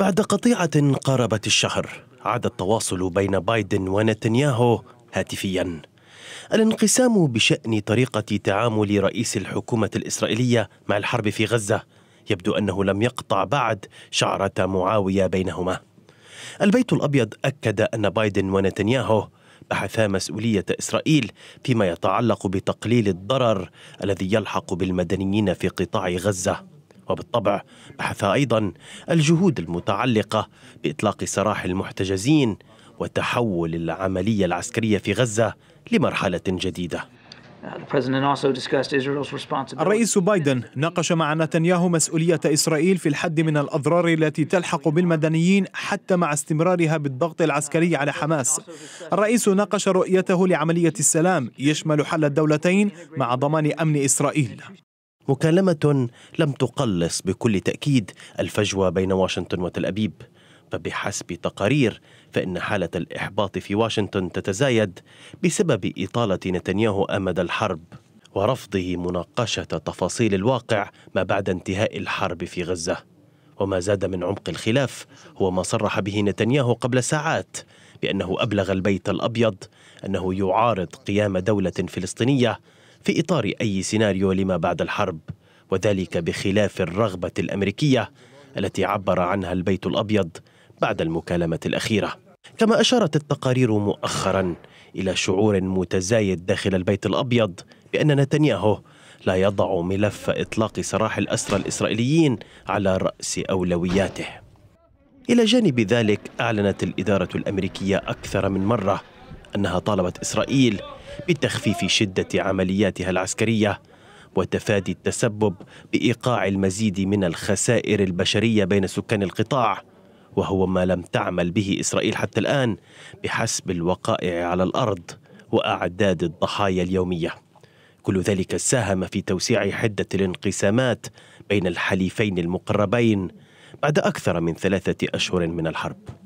بعد قطيعة قاربت الشهر عاد التواصل بين بايدن ونتنياهو هاتفيا الانقسام بشأن طريقة تعامل رئيس الحكومة الإسرائيلية مع الحرب في غزة يبدو أنه لم يقطع بعد شعرة معاوية بينهما البيت الأبيض أكد أن بايدن ونتنياهو بحثا مسؤولية إسرائيل فيما يتعلق بتقليل الضرر الذي يلحق بالمدنيين في قطاع غزة وبالطبع بحث أيضا الجهود المتعلقة بإطلاق سراح المحتجزين وتحول العملية العسكرية في غزة لمرحلة جديدة uh, الرئيس بايدن ناقش مع نتنياهو مسؤولية إسرائيل في الحد من الأضرار التي تلحق بالمدنيين حتى مع استمرارها بالضغط العسكري على حماس. الرئيس ناقش رؤيته لعملية السلام يشمل حل الدولتين مع ضمان أمن إسرائيل. مكالمة لم تقلص بكل تأكيد الفجوة بين واشنطن وتل أبيب فبحسب تقارير فإن حالة الإحباط في واشنطن تتزايد بسبب إطالة نتنياهو أمد الحرب ورفضه مناقشة تفاصيل الواقع ما بعد انتهاء الحرب في غزة وما زاد من عمق الخلاف هو ما صرح به نتنياهو قبل ساعات بأنه أبلغ البيت الأبيض أنه يعارض قيام دولة فلسطينية في إطار أي سيناريو لما بعد الحرب وذلك بخلاف الرغبة الأمريكية التي عبر عنها البيت الأبيض بعد المكالمة الأخيرة كما أشارت التقارير مؤخرا إلى شعور متزايد داخل البيت الأبيض بأن نتنياهو لا يضع ملف إطلاق سراح الأسرى الإسرائيليين على رأس أولوياته إلى جانب ذلك أعلنت الإدارة الأمريكية أكثر من مرة أنها طالبت إسرائيل بتخفيف شدة عملياتها العسكرية وتفادي التسبب بإيقاع المزيد من الخسائر البشرية بين سكان القطاع وهو ما لم تعمل به إسرائيل حتى الآن بحسب الوقائع على الأرض وأعداد الضحايا اليومية كل ذلك ساهم في توسيع حدة الانقسامات بين الحليفين المقربين بعد أكثر من ثلاثة أشهر من الحرب